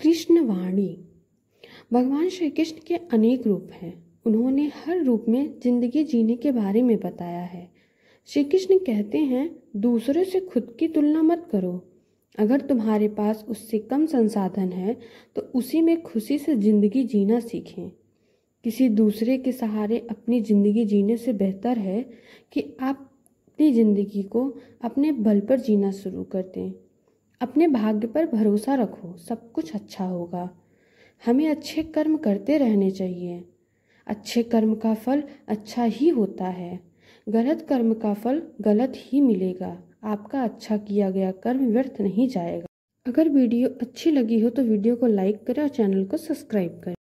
कृष्णवाणी भगवान श्री कृष्ण के अनेक रूप हैं उन्होंने हर रूप में जिंदगी जीने के बारे में बताया है श्री कृष्ण कहते हैं दूसरे से खुद की तुलना मत करो अगर तुम्हारे पास उससे कम संसाधन है तो उसी में खुशी से ज़िंदगी जीना सीखें किसी दूसरे के सहारे अपनी ज़िंदगी जीने से बेहतर है कि आप अपनी ज़िंदगी को अपने बल पर जीना शुरू कर दें अपने भाग्य पर भरोसा रखो सब कुछ अच्छा होगा हमें अच्छे कर्म करते रहने चाहिए अच्छे कर्म का फल अच्छा ही होता है गलत कर्म का फल गलत ही मिलेगा आपका अच्छा किया गया कर्म व्यर्थ नहीं जाएगा अगर वीडियो अच्छी लगी हो तो वीडियो को लाइक करें और चैनल को सब्सक्राइब करें